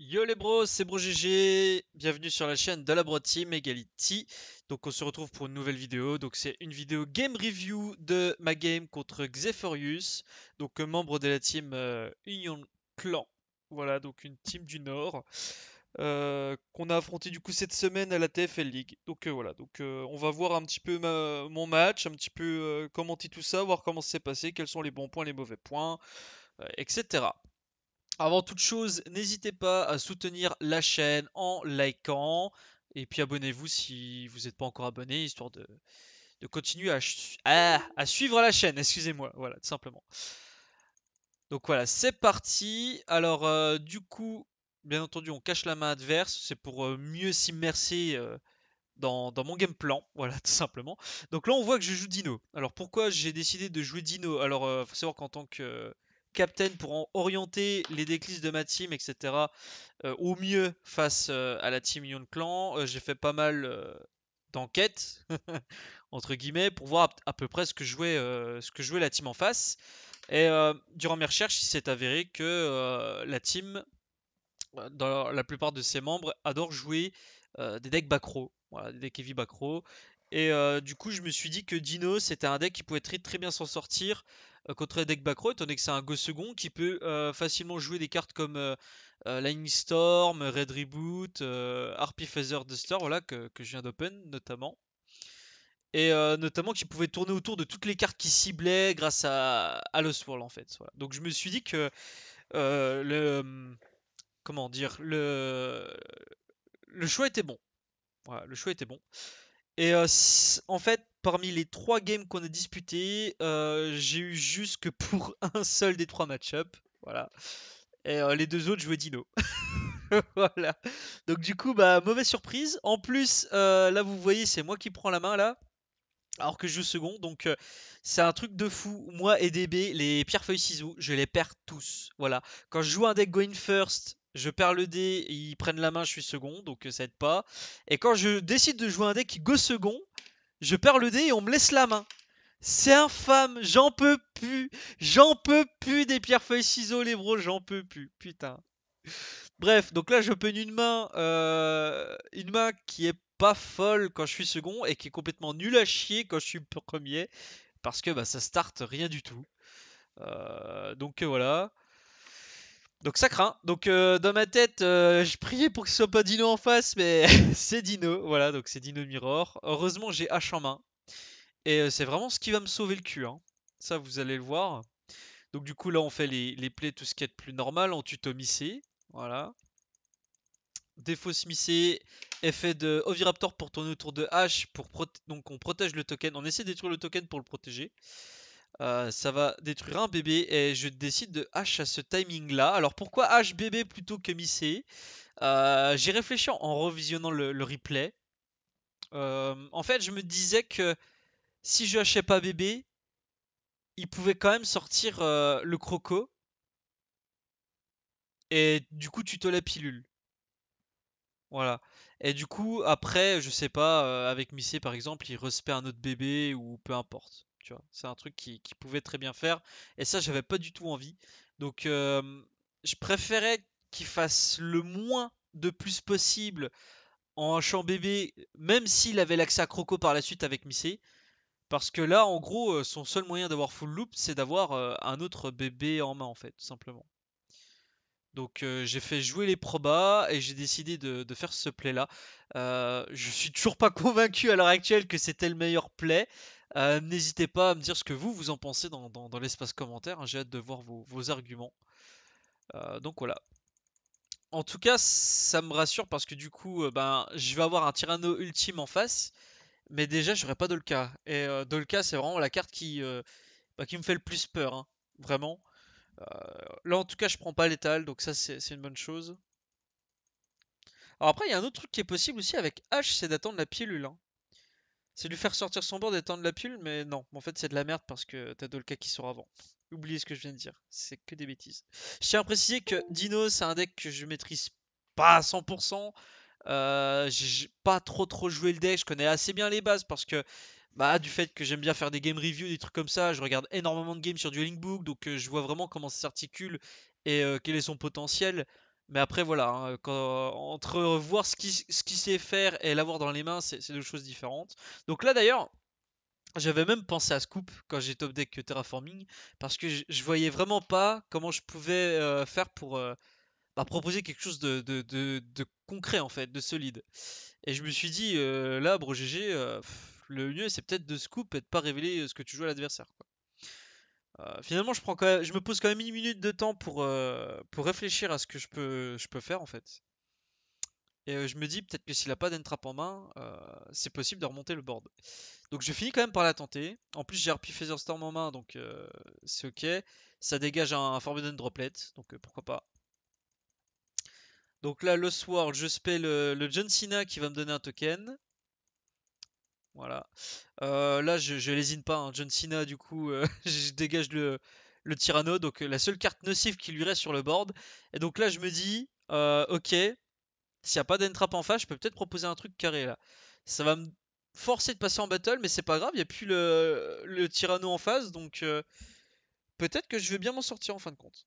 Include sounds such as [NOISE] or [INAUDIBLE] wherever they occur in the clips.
Yo les bros, c'est BroGG, bienvenue sur la chaîne de la Bro Team Egality. Donc on se retrouve pour une nouvelle vidéo, donc c'est une vidéo game review de ma game contre Xephorius, donc membre de la team euh, Union Clan, voilà donc une team du Nord. Euh, qu'on a affronté du coup cette semaine à la TFL League. Donc euh, voilà, donc on va voir un petit peu mon match, un petit peu commenter tout ça, voir comment c'est passé, quels sont les bons points, les mauvais points, etc. Avant toute chose, n'hésitez pas à soutenir la chaîne en likant. Et puis abonnez-vous si vous n'êtes pas encore abonné, histoire de, continuer à, à, suivre la chaîne. Excusez-moi, voilà, tout simplement. Donc voilà, c'est parti. Alors euh, du coup, bien entendu, on cache la main adverse. C'est pour euh, mieux s'immerser euh, dans, mon game plan. [LAUGHS] Voilà, tout simplement. Donc là, on voit que je joue Dino. Alors pourquoi j'ai décidé de jouer Dino Alors, il faut savoir qu'en tant que captain pour orienter les déclisses de ma team, etc. Euh, au mieux face euh, à la team Union Clan. Euh, j'ai fait pas mal d'enquêtes [LAUGHS] entre guillemets pour voir à peu près ce que jouait ce que jouait la team en face et durant mes recherches il s'est avéré que la team dans la plupart de ses membres adore jouer des decks Bacro, des decks heavy backrow et euh, du coup, je me suis dit que Dino, c'était un deck qui pouvait très, très bien s'en sortir euh, contre les decks backrow, étant donné que c'est un go second qui peut euh, facilement jouer des cartes comme Lightning Storm, Red Reboot, Harpy Feather Duster, voilà, que, je viens d'open notamment. Et notamment qui pouvait tourner autour de toutes les cartes qui ciblaient grâce à, Lost World en fait. Donc je me suis dit que le. Comment dire le, le choix était bon. Voilà, le choix était bon. Et euh, en fait, parmi les trois games qu'on a disputés, euh, j'ai eu juste que pour [LAUGHS] un seul des trois match-up. Voilà. Et euh, les deux autres, je jouais Dino. [LAUGHS] voilà. Donc du coup, bah, mauvaise surprise. En plus, là, vous voyez, c'est moi qui prends la main, là. Alors que je joue second, donc c'est un truc de fou. Moi et DB, les pierres feuilles ciseaux, je les perds tous. Voilà. Quand je joue un deck going first, je perds le dé, ils prennent la main, je suis second, donc euh, ça aide pas. Et quand je décide de jouer un dé qui go second, je perds le dé et on me laisse la main. C'est infâme, j'en peux plus, j'en peux plus des pierres feuilles ciseaux les bros, j'en peux plus, putain. Bref, donc là je peins une main, euh, une main qui est pas folle quand je suis second et qui est complètement nulle à chier quand je suis premier parce que bah, ça start rien du tout. Euh, donc voilà. Donc ça craint. Donc euh, dans ma tête, euh, je priais pour que ce soit pas Dino en face, mais [LAUGHS] c'est Dino. Voilà, donc c'est Dino Mirror. Heureusement, j'ai H en main. Et euh, c'est vraiment ce qui va me sauver le cul. Hein. Ça, vous allez le voir. Donc du coup, là, on fait les, les plays, tout ce qui est plus normal. en tuto Missé. Voilà. Défaut Missé. Effet de Oviraptor pour tourner autour de H. Pour donc on protège le token. On essaie de détruire le token pour le protéger. Euh, ça va détruire un bébé et je décide de H à ce timing là. Alors pourquoi H bébé plutôt que Missé euh, J'ai réfléchi en revisionnant le, replay. Euh, en fait, je me disais que si je hachais pas bébé, il pouvait quand même sortir le croco. Et du coup, tu te la pilule. Voilà. Et du coup, après, je sais pas, avec Missé par exemple, il respect un autre bébé ou peu importe. C'est un truc qui, pouvait très bien faire. Et ça, j'avais pas du tout envie. Donc, je préférais qu'il fasse le moins de plus possible en champ bébé, même s'il avait l'accès à Croco par la suite avec Missy Parce que là, en gros, euh, son seul moyen d'avoir full loop, c'est d'avoir euh, un autre bébé en main, en fait, tout simplement. Donc euh, j'ai fait jouer les probas et j'ai décidé de, faire ce play là. je suis toujours pas [LAUGHS] convaincu à l'heure actuelle que c'était le meilleur play. Euh, n'hésitez pas à me dire ce que vous, vous en pensez dans, l'espace commentaire. Hein. J'ai hâte de voir vos, arguments. Euh, donc voilà. En tout cas, ça me rassure parce que du coup, euh, ben, je vais avoir un Tyranno ultime en face. Mais déjà, je n'aurai pas Dolka. Et Dolka, c'est vraiment la carte qui, bah, qui me fait le plus peur. Hein. Vraiment. là, en tout cas, je prends pas l'étal. Donc ça, c'est une bonne chose. Alors après, il y a un autre truc qui est possible aussi avec H, c'est d'attendre la pilule. Hein. C'est lui faire sortir son board et tendre la pull, mais non. En fait, c'est de la merde parce que t'as Dolka qui sort avant. Oubliez ce que je viens de dire. C'est que des bêtises. Je tiens à préciser que Dino, c'est un deck que je maîtrise pas à 100%. Euh, j'ai pas trop trop joué le deck. Je connais assez bien les bases parce que bah, du fait que j'aime bien faire des game reviews, des trucs comme ça, je regarde énormément de games sur Dueling Book, donc euh, je vois vraiment comment ça s'articule et euh, quel est son potentiel. Mais après, voilà, hein, entre voir ce qu'il qui sait faire et l'avoir dans les mains, c'est deux choses différentes. Donc là, d'ailleurs, j'avais même pensé à Scoop quand j'ai top deck Terraforming, parce que je, voyais vraiment pas comment je pouvais euh, faire pour euh, bah, proposer quelque chose de, concret, en fait, de solide. Et je me suis dit, euh, là, bro GG, le mieux, c'est peut-être de Scoop et de pas révéler ce que tu joues à l'adversaire. Euh, finalement, je, me pose quand même une minute de temps pour, euh, pour réfléchir à ce que je peux, je peux faire en fait. Et euh, je me dis peut-être que s'il n'a pas d'entrap en main, c'est possible de remonter le board. Donc je finis quand même par la tenter. En plus, j'ai RP Phaser Storm en main, donc c'est ok. Ça dégage un, Forbidden Droplet, donc pourquoi pas. Donc là, le Sword, je spé le John Cena qui va me donner un token. Voilà. Euh, là, je, je lésine pas. Hein. John Cena, du coup, euh, [LAUGHS] je dégage le, Tyranno. Donc, euh, la seule carte nocive qui lui reste sur le board. Et donc là, je me dis, ok, s'il n'y a pas d'entrap en face, je peux peut-être proposer un truc carré là. Ça va me forcer de passer en battle, mais c'est pas grave. Il n'y a plus le, Tyranno en face. Donc, peut-être que je vais bien m'en sortir en fin de compte.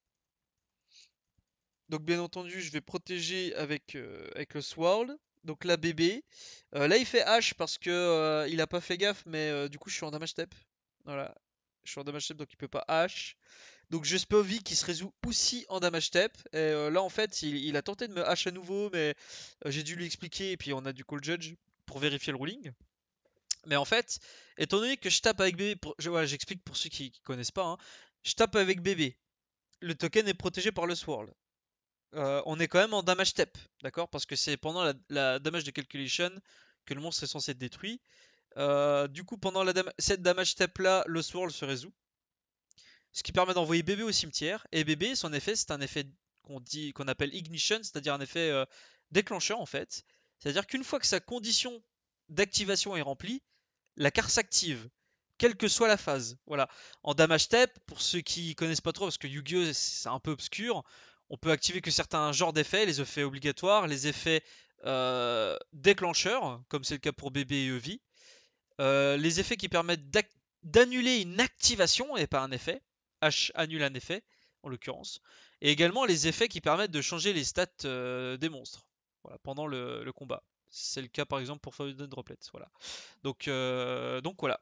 Donc, bien entendu, je vais protéger avec, avec le Sword donc la bébé. Euh, là, il fait H parce que euh, il a pas fait gaffe, mais euh, du coup, je suis en damage step. Voilà, je suis en damage step donc il peut pas H. Donc je vie qui se résout aussi en damage step. Et là, en fait, il, a tenté de me H à nouveau, mais j'ai dû lui expliquer. Et puis on a du call judge pour vérifier le ruling. Mais en fait, étant donné que je tape avec bébé, pour... j'explique pour ceux qui, ne connaissent pas, hein. je tape avec bébé. Le token est protégé par le swirl. Euh, on est quand même en damage step, d'accord Parce que c'est pendant la, damage de calculation que le monstre est censé être détruit. Euh, du coup, pendant la cette damage step là, le swirl se résout. Ce qui permet d'envoyer bébé au cimetière. Et bébé, son effet, c'est un effet qu'on qu'on appelle ignition, c'est-à-dire un effet euh, déclencheur en fait. C'est-à-dire qu'une fois que sa condition d'activation est remplie, la carte s'active quelle que soit la phase. Voilà. En damage step, pour ceux qui connaissent pas trop, parce que Yu-Gi-Oh c'est un peu obscur, on peut activer que certains genres d'effets, les effets obligatoires, les effets euh, déclencheurs, comme c'est le cas pour bébé et vie euh, les effets qui permettent d'annuler une activation et pas un effet, H annule un effet en l'occurrence, et également les effets qui permettent de changer les stats euh, des monstres voilà, pendant le, combat. C'est le cas par exemple pour Forbidden Droplets. Voilà. Donc, donc voilà.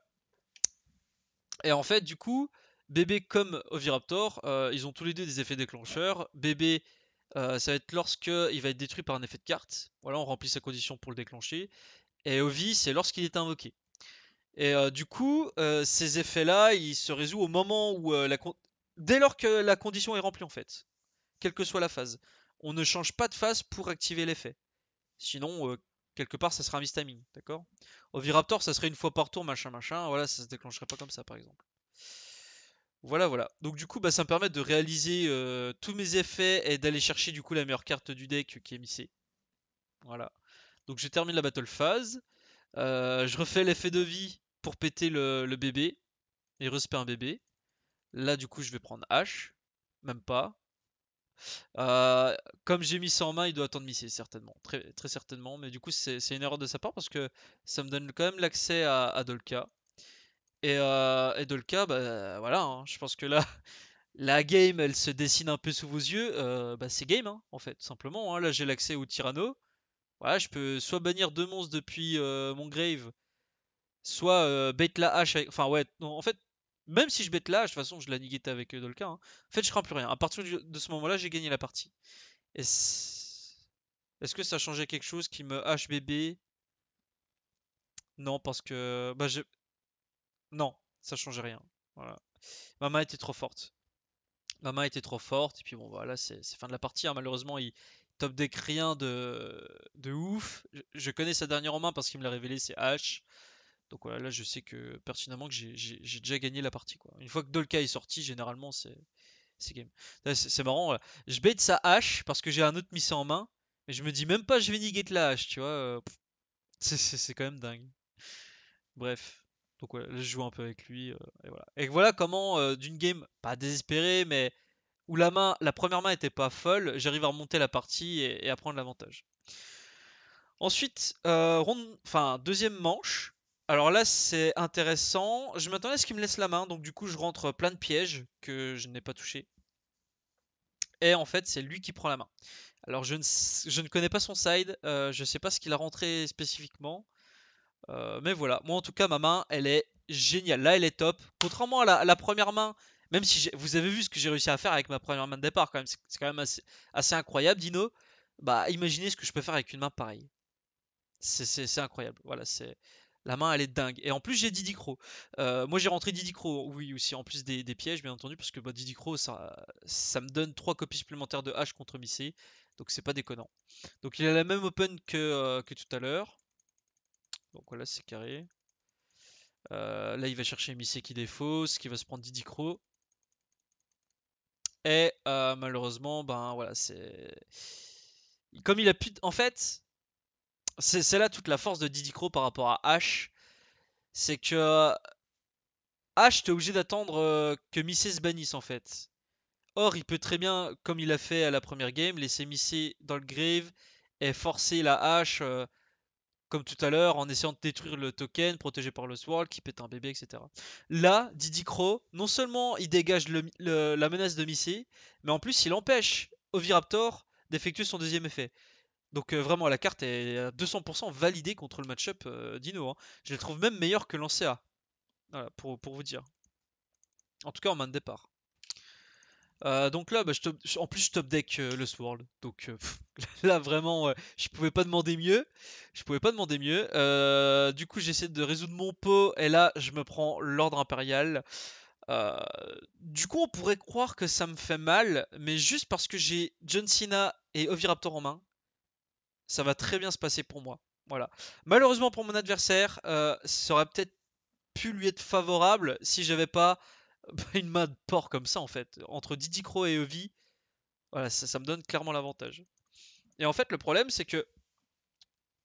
Et en fait, du coup, Bébé comme Oviraptor, euh, ils ont tous les deux des effets déclencheurs. Bébé, euh, ça va être lorsque il va être détruit par un effet de carte. Voilà, on remplit sa condition pour le déclencher. Et Ovi, c'est lorsqu'il est invoqué. Et euh, du coup, ces effets-là, ils se résout au moment où la dès lors que la condition est remplie en fait, quelle que soit la phase. On ne change pas de phase pour activer l'effet. Sinon, quelque part, ça sera un mistiming, d'accord Oviraptor, ça serait une fois par tour, machin, machin. Voilà, ça se déclencherait pas comme ça, par exemple. Voilà, voilà. Donc du coup, bah, ça me permet de réaliser euh, tous mes effets et d'aller chercher du coup la meilleure carte du deck qui est missée. Voilà. Donc je termine la battle phase. Euh, je refais l'effet de vie pour péter le, bébé. Et respect un bébé. Là du coup je vais prendre H. Même pas. Euh, comme j'ai mis ça en main, il doit attendre Missé certainement. Très, certainement. Mais du coup c'est une erreur de sa part parce que ça me donne quand même l'accès à Dolka. Euh, et, Dolka, bah, voilà, hein. je pense que là, [LAUGHS] la game, elle se dessine un peu sous vos yeux. Euh, bah, c'est game, hein, en fait, simplement. Hein. Là, j'ai l'accès au Tyranno. Voilà, je peux soit bannir deux monstres depuis euh, mon grave, soit bête la hache Enfin, ouais, en fait, même si je bête la hache, de toute façon, je la niguette avec Dolka. En fait, je crains plus rien. À partir de ce moment-là, j'ai gagné la partie. Est-ce que ça changeait quelque chose qui me hache bébé non, parce que bah, non, ça changeait rien. Voilà. main était trop forte. Ma main était trop forte. Et puis bon, voilà, c'est fin de la partie. Hein. Malheureusement, il top deck rien de, de ouf. Je, connais sa dernière en main parce qu'il me l'a révélé, c'est H. Donc voilà, là, je sais que pertinemment que j'ai déjà gagné la partie. Quoi. Une fois que Dolka est sorti, généralement, c'est game. C'est marrant. Je bait sa H parce que j'ai un autre miss en main. Mais je me dis même pas, je vais de la H, tu vois. Euh, c'est quand même dingue. Bref. Donc je joue un peu avec lui. Euh, et, voilà. et, voilà. comment, euh, d'une game, pas désespérée, mais où la, main, la première main était pas folle, j'arrive à remonter la partie et, à prendre l'avantage. Ensuite, euh, enfin, deuxième manche. Alors là, c'est intéressant. Je m'attendais à ce qu'il me laisse la main, donc du coup, je rentre plein de pièges que je n'ai pas touché Et en fait, c'est lui qui prend la main. Alors je je ne connais pas son side, je ne sais pas ce qu'il a rentré spécifiquement. Euh, mais voilà, moi en tout cas ma main elle est géniale, là elle est top. Contrairement à la, première main, même si vous avez vu ce que j'ai réussi à faire avec ma première main de départ quand même, c'est quand même assez, incroyable Dino. Bah imaginez ce que je peux faire avec une main pareille. C'est incroyable, voilà c'est... La main elle est dingue. Et en plus j'ai Didi Crow. Euh, moi j'ai rentré Didi Crow, oui aussi, en plus des, pièges bien entendu, parce que bah, Didi Crow ça, ça me donne 3 copies supplémentaires de H contre Missy, donc c'est pas déconnant. Donc il a la même open que euh, tout à l'heure. Donc voilà, c'est carré. Euh, là, il va chercher Missy qui Ce qui va se prendre Didi Et euh, malheureusement, ben voilà, c'est. Comme il a pu. En fait, c'est là toute la force de Didi par rapport à H. C'est que. H, t'es obligé d'attendre euh, que Missy se bannisse en fait. Or, il peut très bien, comme il a fait à la première game, laisser Missy dans le grave et forcer la hache comme tout à l'heure, en essayant de détruire le token protégé par le swirl qui pète un bébé, etc. Là, Didi Crow, non seulement il dégage la menace de Missy, mais en plus il empêche Oviraptor d'effectuer son deuxième effet. Donc euh, vraiment, la carte est à 200% validée contre le match-up euh, Dino. Hein. Je le trouve même meilleur que l'Ancea. Voilà, pour vous dire. En tout cas en main de départ. Euh, donc là, bah, je en plus, je top deck euh, le Swirl. Donc euh, [LAUGHS] là, vraiment, je pouvais pas demander mieux. Je pouvais pas demander mieux. du coup, j'essaie de résoudre mon pot. Et là, je me prends l'ordre impérial. du coup, on pourrait croire que ça me fait mal. Mais juste parce que j'ai John Cena et Oviraptor en main, ça va très bien se passer pour moi. Voilà. Malheureusement pour mon adversaire, ça aurait peut-être pu lui être favorable si j'avais pas [LAUGHS] une main de porc comme ça en fait. Entre Didi Crow et Evi, voilà, ça, me donne clairement l'avantage. Et en fait, le problème c'est que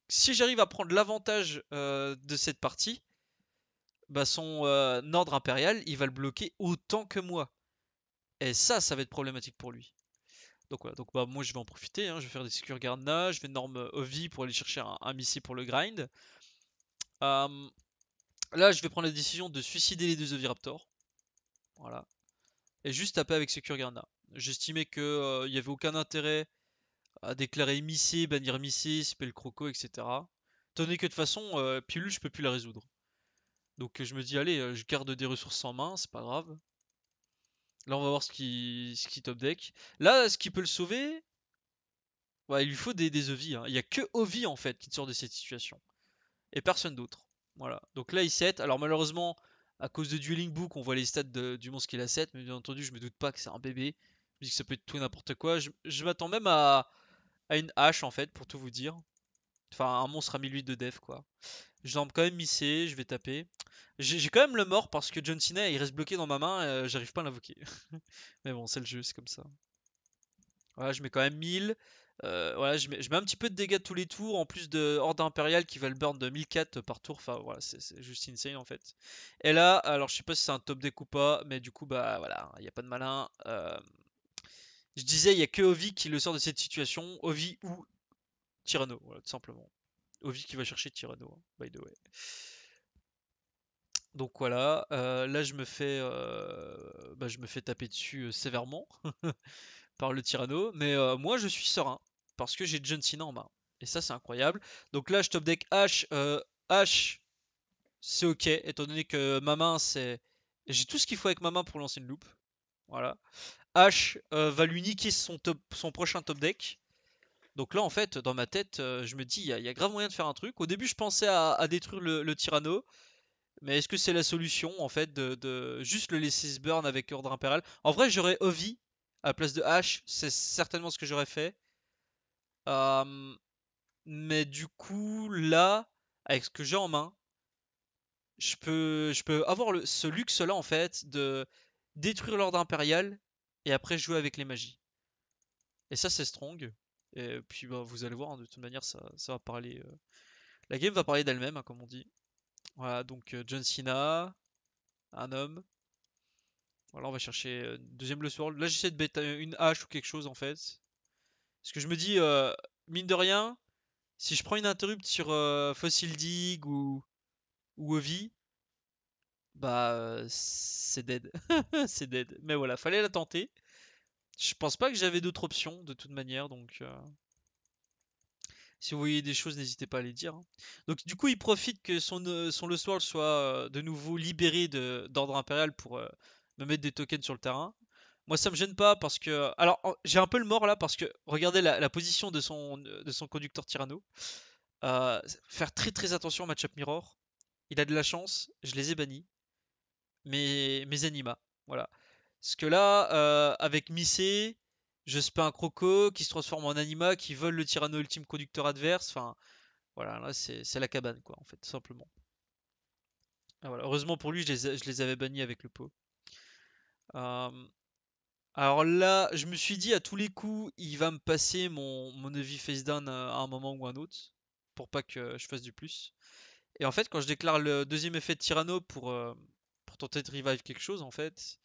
si j'arrive à prendre l'avantage euh, de cette partie, bah son euh, ordre impérial il va le bloquer autant que moi. Et ça, ça va être problématique pour lui. Donc voilà, donc bah, moi je vais en profiter, hein, je vais faire des secure guard je vais norme euh, Ovi pour aller chercher un, missile pour le grind. Hum, là je vais prendre la décision de suicider les deux Oviraptors. Et juste taper avec Secure là J'estimais qu'il euh, n'y avait aucun intérêt à déclarer Missy, bannir Missy, spell croco, etc. Tenez que de toute façon, euh, pilule, je peux plus la résoudre. Donc je me dis, allez, euh, je garde des ressources en main, c'est pas grave. Là, on va voir ce qui, top deck. Là, ce qui peut le sauver, ouais, il lui faut des, des Ovi. Hein. Il n'y a que Ovi en fait qui sort de cette situation. Et personne d'autre. Voilà. Donc là, il set Alors malheureusement, à cause de Dueling Book, on voit les stats du monstre qu'il a 7, mais bien entendu, je me doute pas que c'est un bébé. Je dis que ça peut être tout n'importe quoi. Je, m'attends même à, à, une hache en fait, pour tout vous dire. Enfin, un monstre à 1008 de def quoi. Je vais quand même misser, je vais taper. J'ai quand même le mort parce que John Cena il reste bloqué dans ma main, euh, j'arrive pas à l'invoquer. [LAUGHS] mais bon, c'est le jeu, c'est comme ça. Voilà, je mets quand même 1000. Euh, voilà, je mets, un petit peu de dégâts tous les tours, en plus de Horde Impérial qui va le burn de 1004 par tour. Enfin voilà, c'est juste insane en fait. Et là, alors je sais pas si c'est un top deck ou pas, mais du coup, bah voilà, il n'y a pas de malin. Euh, je disais, il n'y a que Ovi qui le sort de cette situation. Ovi ou Tyranno, tout simplement. Ovi qui va chercher Tyranno, hein, by the way. Donc voilà, euh, là je me fais, bah, je me fais taper dessus sévèrement [LAUGHS] par le Tyranno, mais moi je suis serein parce que j'ai John Cena en main. Et ça, c'est incroyable. Donc là, je top deck H. Euh, H, c'est ok, étant donné que ma main, c'est. J'ai tout ce qu'il faut avec ma main pour lancer une loupe. Voilà. H euh, va lui niquer son, prochain top deck. Donc là, en fait, dans ma tête, euh, je me dis, il y, a grave moyen de faire un truc. Au début, je pensais à, détruire le, Tyranno. Mais est-ce que c'est la solution, en fait, de, juste le laisser se burn avec Ordre Impérial En vrai, j'aurais Ovi à place de H. C'est certainement ce que j'aurais fait mais du coup, là, avec ce que j'ai en main, je peux, avoir ce luxe-là, en fait, de détruire l'ordre impérial et après jouer avec les magies. Et ça, c'est strong. Et puis, bah, vous allez voir, hein, de toute manière, ça, va parler. Euh, la game va parler d'elle-même, hein, comme on dit. Voilà, donc euh, John Cena, un homme. Voilà, on va chercher euh, deuxième le Là, j'essaie de bêter une hache ou quelque chose, en fait. Parce que je me dis, euh, mine de rien, si je prends une interrupte sur euh, Fossil Dig ou, Ovi, bah euh, c'est dead. [LAUGHS] c'est dead. Mais voilà, fallait la tenter. Je pense pas que j'avais d'autres options de toute manière, donc... Si vous voyez des choses, n'hésitez pas à les dire. Hein. Donc du coup, il profite que son, son Lost World soit de nouveau libéré d'ordre impérial pour me mettre des tokens sur le terrain. Moi, ça me gêne pas parce que. Alors, j'ai un peu le mort là parce que regardez la, position de son, de son conducteur Tyranno. Euh, faire très très attention au match mirror. Il a de la chance, je les ai bannis. Mes, mes anima voilà. Parce que là, euh, avec missy je spé un croco qui se transforme en anima, qui vole le tyranno ultime conducteur adverse. Enfin, voilà, là c'est la cabane, quoi, en fait, simplement. Ah, voilà. Heureusement pour lui, je les, je les avais bannis avec le pot. Euh, alors là, je me suis dit à tous les coups, il va me passer mon, mon face down euh, à un moment ou un autre, pour pas que je fasse du plus. Et en fait, quand je déclare le deuxième effet de Tyranno pour, euh, pour tenter de revive quelque chose, en fait,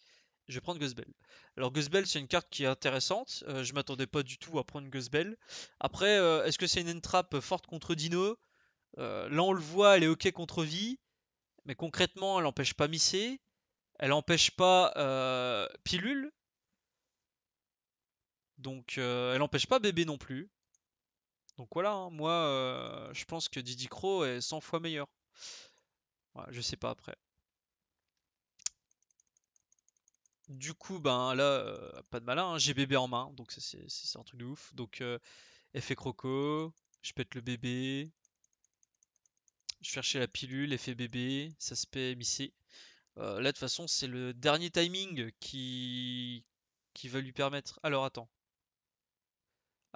je vais prendre Guzbell. Alors Guzbell, c'est une carte qui est intéressante. Euh, je m'attendais pas du tout à prendre Guzbell. Après, est-ce que c'est une Entrap forte contre Dino Là, on le voit, elle est ok contre vie, mais concrètement, elle n'empêche pas Missé, elle n'empêche pas Pilule, donc, euh, elle n'empêche pas bébé non plus. Donc voilà, hein, moi, euh, je pense que Didi Crow est 100 fois meilleur. je sais pas après. Du coup, ben là, euh, pas de malin, hein, j'ai bébé en main, donc c'est un truc de ouf. Donc, effet croco, je pète le bébé, je cherche la pilule, effet bébé, ça se paie Euh, là, de toute façon, c'est le dernier timing qui... qui va lui permettre. Alors, attends.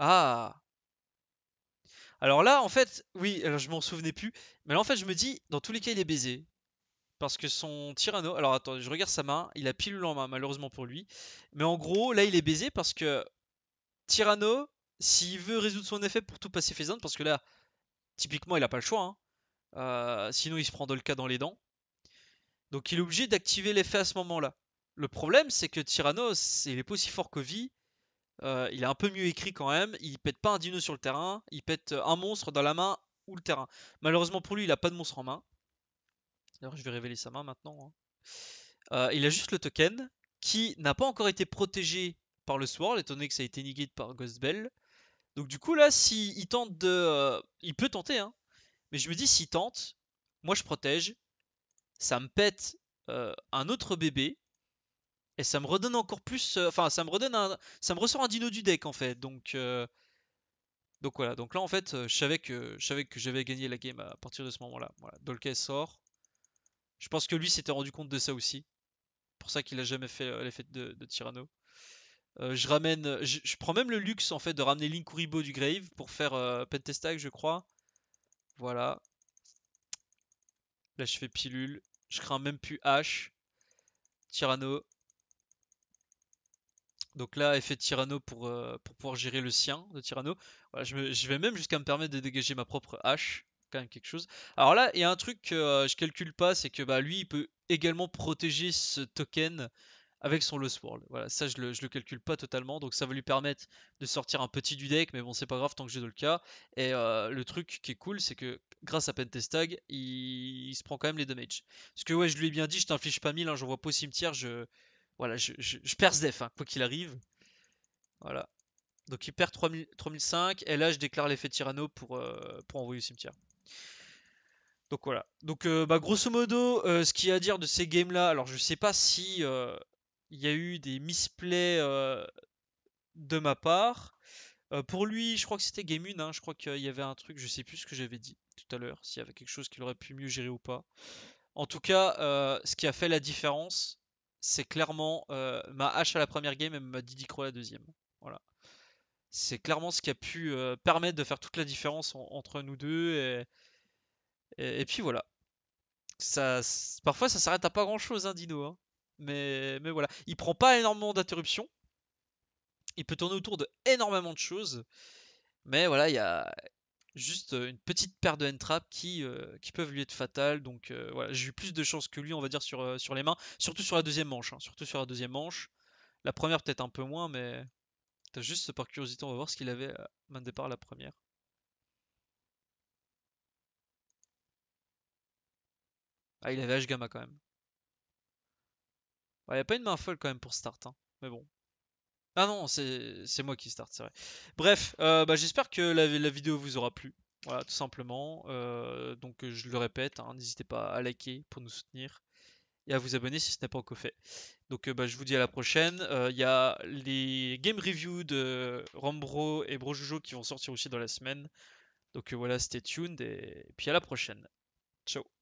Ah Alors là, en fait, oui, alors je m'en souvenais plus. Mais là, en fait, je me dis, dans tous les cas, il est baisé. Parce que son Tyranno. Alors attendez, je regarde sa main. Il a pile en main, malheureusement pour lui. Mais en gros, là, il est baisé parce que Tyranno, s'il veut résoudre son effet pour tout passer faisant, parce que là, typiquement, il n'a pas le choix. Hein, euh, sinon, il se prend Dolka dans les dents. Donc, il est obligé d'activer l'effet à ce moment-là. Le problème, c'est que Tyrannos, il est pas aussi fort que euh, il est un peu mieux écrit quand même. Il pète pas un dino sur le terrain. Il pète un monstre dans la main ou le terrain. Malheureusement pour lui, il a pas de monstre en main. D'ailleurs, je vais révéler sa main maintenant. Hein. Euh, il a juste le token qui n'a pas encore été protégé par le sword. étant donné que ça a été niqué par Ghostbell Donc du coup là, s'il tente de... Euh, il peut tenter, hein. Mais je me dis, s'il tente, moi je protège. Ça me pète un autre bébé. Et ça me redonne encore plus. Euh, enfin, ça me redonne Ça me ressort un dino du deck en fait. Donc. Euh, donc voilà, donc là en fait, euh, je savais que savais que j'avais gagné la game à partir de ce moment-là. Voilà, il sort. Je pense que lui s'était rendu compte de ça aussi. Pour ça qu'il a jamais fait l'effet de, Tyranno. je ramène, je, prends même le luxe en fait de ramener Linkuribo du Grave pour faire Pentestag, je crois. Voilà. Là je fais pilule. Je crains même plus H. Tyranno. Donc là, effet Tyranno pour, euh, pour pouvoir gérer le sien de Tyranno. je, vais même jusqu'à me permettre de dégager ma propre hache. Quand même quelque chose. Alors là, il y a un truc que je euh, je calcule pas, c'est que bah, lui, il peut également protéger ce token avec son Lost World. Voilà, ça je le, le calcule pas totalement, donc ça va lui permettre de sortir un petit du deck, mais bon c'est pas grave tant que j'ai Dolka. le cas. Et euh, le truc qui est cool, c'est que grâce à Pentestag, il, se prend quand même les damages. Parce que ouais, je lui ai bien dit, je t'inflige pas 1000, ne hein, vois pas au cimetière, je, voilà, je, perds ce def, hein, quoi qu'il arrive. Voilà. Donc il perd 3000, 3005. Et là, je déclare l'effet Tyranno pour, euh, pour envoyer au cimetière. Donc voilà. Donc euh, bah, grosso modo, euh, ce qu'il y a à dire de ces games-là, alors je sais pas si il y a eu des misplays de ma part. pour lui, je crois que c'était Game 1. Hein. je crois qu'il y avait un truc, je sais plus ce que j'avais dit tout à l'heure, s'il y avait quelque chose qu'il aurait pu mieux gérer ou pas. En tout cas, ce qui a fait la différence, c'est clairement euh, ma hache à la première game et ma Didi Croix à la deuxième. Voilà. C'est clairement ce qui a pu euh, permettre de faire toute la différence entre nous deux. Et, et, puis voilà. Ça, parfois, ça s'arrête à pas grand chose, hein, Dino. Hein. Mais, mais voilà. Il prend pas énormément d'interruptions. Il peut tourner autour de énormément de choses. Mais voilà, il y a, juste euh, une petite paire de hand-trap qui, euh, qui peuvent lui être fatales. Donc euh, voilà, j'ai eu plus de chance que lui, on va dire, sur, sur les mains. Surtout sur la deuxième manche. Hein. surtout sur la deuxième manche. La première peut-être un peu moins, mais as juste par curiosité, on va voir ce qu'il avait à main de départ la première. Ah, il avait H-Gamma quand même. Il n'y a pas une main folle quand même pour start. Hein. Mais bon, ah non, c'est moi qui start, c'est vrai. Bref, euh, bah, j'espère que la, vidéo vous aura plu. Voilà, tout simplement. Euh, donc je le répète, hein, n'hésitez pas à liker pour nous soutenir et à vous abonner si ce n'est pas encore fait. Donc euh, bah, je vous dis à la prochaine. Il y a les game reviews de Rambro et Brojojo qui vont sortir aussi dans la semaine. Donc voilà, stay tuned et puis à la prochaine. Ciao